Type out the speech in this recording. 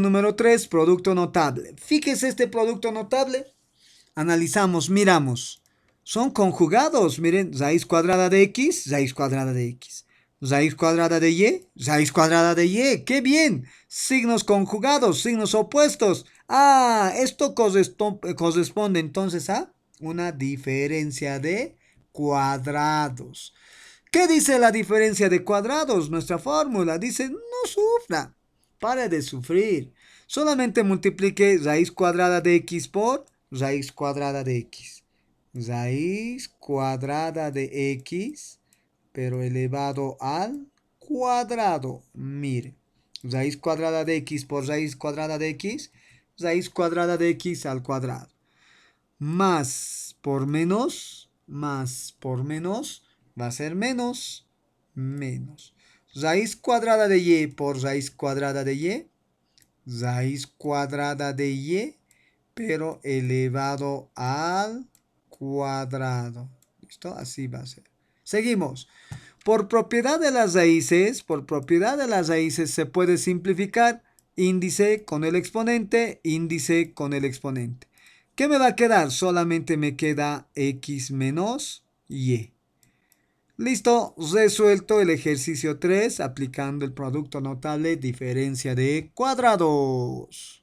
número 3, producto notable. Fíjese este producto notable. Analizamos, miramos. Son conjugados, miren, raíz cuadrada de x, raíz cuadrada de x. Raíz cuadrada de y, raíz cuadrada de y. ¡Qué bien! Signos conjugados, signos opuestos. Ah, esto corresponde entonces a una diferencia de cuadrados. ¿Qué dice la diferencia de cuadrados? Nuestra fórmula dice, no sufra. Pare de sufrir. Solamente multiplique raíz cuadrada de x por raíz cuadrada de x. Raíz cuadrada de x, pero elevado al cuadrado. Mire, raíz cuadrada de x por raíz cuadrada de x, raíz cuadrada de x al cuadrado. Más por menos, más por menos, va a ser menos, menos raíz cuadrada de y por raíz cuadrada de y, raíz cuadrada de y, pero elevado al cuadrado. ¿Listo? Así va a ser. Seguimos. Por propiedad de las raíces, por propiedad de las raíces se puede simplificar índice con el exponente, índice con el exponente. ¿Qué me va a quedar? Solamente me queda x menos y. Listo, resuelto el ejercicio 3 aplicando el producto notable diferencia de cuadrados.